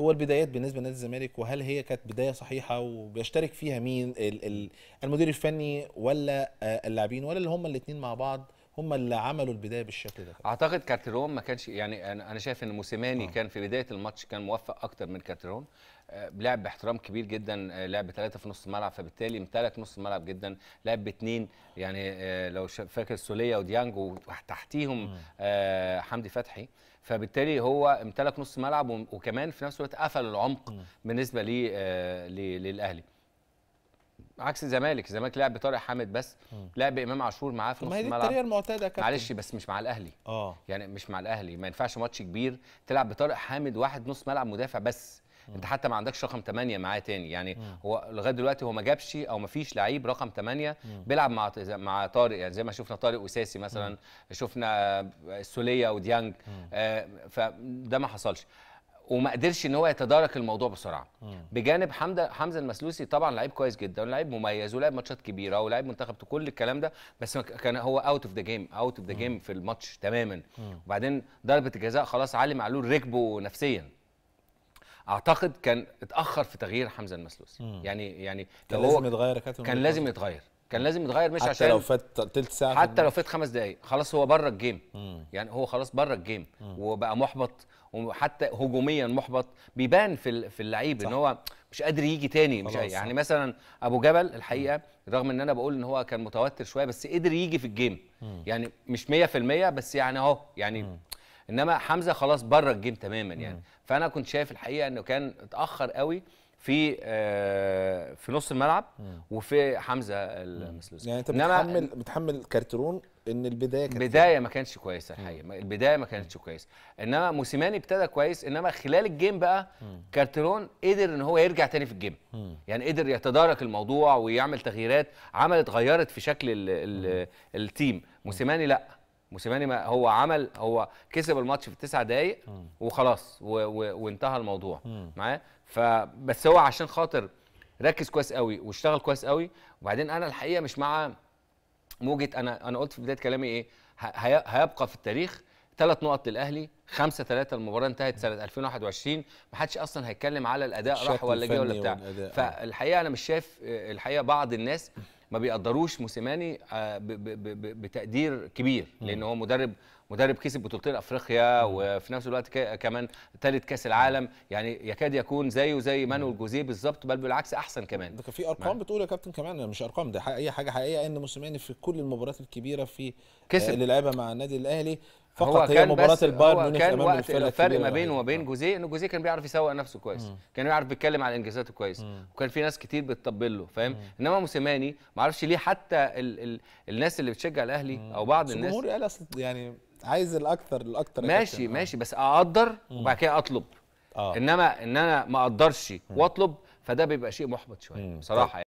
هو البدايات بالنسبه لنادي الزمالك وهل هي كانت بدايه صحيحه وبيشترك فيها مين المدير الفني ولا آه، اللاعبين ولا اللي هم الاثنين مع بعض هم اللي عملوا البدايه بالشكل ده اعتقد كارتيرون ما كانش يعني انا شايف ان موسيماني آه. كان في بدايه الماتش كان موفق اكتر من كارتيرون آه، لعب باحترام كبير جدا آه، لعب ثلاثه في نص الملعب فبالتالي امتلك نص الملعب جدا لعب باثنين يعني آه، لو فاكر سوليا وديانج وتحتيهم آه حمدي فتحي فبالتالي هو امتلك نص ملعب وكمان في نفس الوقت قفل العمق بالنسبه للاهلي عكس الزمالك الزمالك لعب بطارق حامد بس لعب بامام عاشور معاه في نص الملعب ما هي الطريقه المعتاده كابتن معلش بس مش مع الاهلي اه يعني مش مع الاهلي ما ينفعش ماتش كبير تلعب بطارق حامد واحد نص ملعب مدافع بس مم. انت حتى ما عندكش رقم 8 معاه تاني يعني مم. هو لغايه دلوقتي هو ما جابش او ما فيش لعيب رقم 8 مم. بيلعب مع مع طارق يعني زي ما شفنا طارق وساسي مثلا مم. شفنا السوليه وديانج آه فده ما حصلش وما قدرش ان هو يتدارك الموضوع بسرعه بجانب حمده حمزه المسلوسي طبعا لعيب كويس جدا ولاعيب مميز ولعب ماتشات كبيره ولاعيب منتخب كل الكلام ده بس كان هو اوت اوف ذا جيم اوت اوف ذا جيم في الماتش تماما وبعدين ضربه الجزاء خلاص علي معلول ركبه نفسيا اعتقد كان اتاخر في تغيير حمزه المسلوسي يعني يعني كان لازم يتغير كان لازم يتغير كان لازم يتغير مش حتى عشان لو فات تلت ساعه حتى لو فات خمس دقائق خلاص هو بره الجيم مم. يعني هو خلاص بره الجيم مم. وبقى محبط وحتى هجوميا محبط بيبان في في اللعيب ان هو مش قادر يجي تاني مش يعني مثلا ابو جبل الحقيقه مم. رغم ان انا بقول ان هو كان متوتر شويه بس قدر يجي في الجيم مم. يعني مش 100% بس يعني اهو يعني مم. انما حمزه خلاص بره الجيم تماما يعني مم. فانا كنت شايف الحقيقه انه كان اتاخر قوي في آه، في نص الملعب وفي حمزه المسلوسي يعني انت بتحمل بتحمل كارترون ان البدايه كانت البدايه ما كانتش كويسه الحقيقه البدايه ما كانتش كويسه انما موسيماني ابتدى كويس انما خلال الجيم بقى كارترون قدر ان هو يرجع تاني في الجيم يعني قدر يتدارك الموضوع ويعمل تغييرات عملت غيرت في شكل التيم موسيماني لا موسيماني ما هو عمل هو كسب الماتش في التسع دقايق وخلاص و و وانتهى الموضوع معاه فبس هو عشان خاطر ركز كويس قوي واشتغل كويس قوي وبعدين انا الحقيقه مش مع موجه انا انا قلت في بدايه كلامي ايه هيبقى في التاريخ ثلاث نقط للاهلي خمسة ثلاثة المباراه انتهت سنه 2021 ما حدش اصلا هيتكلم على الاداء راح ولا جه ولا بتاع فالحقيقه انا مش شايف آه، الحقيقه بعض الناس ما بيقدروش موسيماني آه، بتقدير كبير لان هو مدرب مدرب كسب بطولتين افريقيا وفي نفس الوقت كمان ثالث كاس العالم يعني يكاد يكون زيه زي مانويل جوزيه بالظبط بل بالعكس احسن كمان ده في ارقام بتقول يا كابتن كمان مش ارقام ده اي حاجه حقيقيه ان موسيماني في كل المباريات الكبيره في كسب اللي آه، لعبها مع النادي الاهلي فقط هي مباراه البايرن ميونخ كان امام وقت الفرق ما بينه وما بين آه. جوزيه ان جوزيه كان بيعرف يسوق نفسه كويس مم. كان بيعرف بيتكلم على انجازاته كويس مم. وكان في ناس كتير بتطبل له فاهم انما موسيماني ما اعرفش ليه حتى الـ الـ الناس اللي بتشجع الاهلي مم. او بعض الناس الجمهور قال يعني عايز الاكثر الاكثر ماشي آه. ماشي بس اقدر وبعد كده اطلب آه. انما ان انا ما اقدرش واطلب فده بيبقى شيء محبط شويه بصراحه طيب.